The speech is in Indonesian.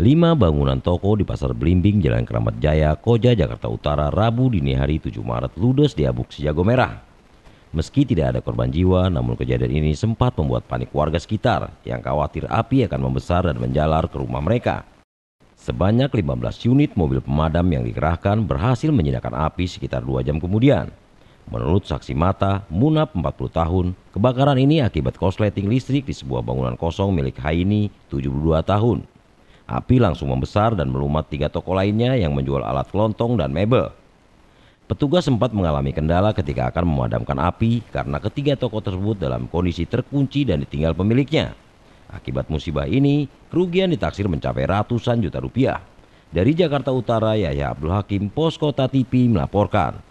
lima bangunan toko di Pasar Belimbing Jalan Keramat Jaya, Koja, Jakarta Utara, Rabu dini hari 7 Maret ludes diabuk si jago merah. Meski tidak ada korban jiwa, namun kejadian ini sempat membuat panik warga sekitar yang khawatir api akan membesar dan menjalar ke rumah mereka. Sebanyak 15 unit mobil pemadam yang dikerahkan berhasil menyinakan api sekitar 2 jam kemudian. Menurut saksi mata, Munap 40 tahun, kebakaran ini akibat korsleting listrik di sebuah bangunan kosong milik Haini 72 tahun Api langsung membesar dan melumat tiga toko lainnya yang menjual alat kelontong dan mebel. Petugas sempat mengalami kendala ketika akan memadamkan api karena ketiga toko tersebut dalam kondisi terkunci dan ditinggal pemiliknya. Akibat musibah ini, kerugian ditaksir mencapai ratusan juta rupiah. Dari Jakarta Utara, Yahya Abdul Hakim, Poskota TV melaporkan.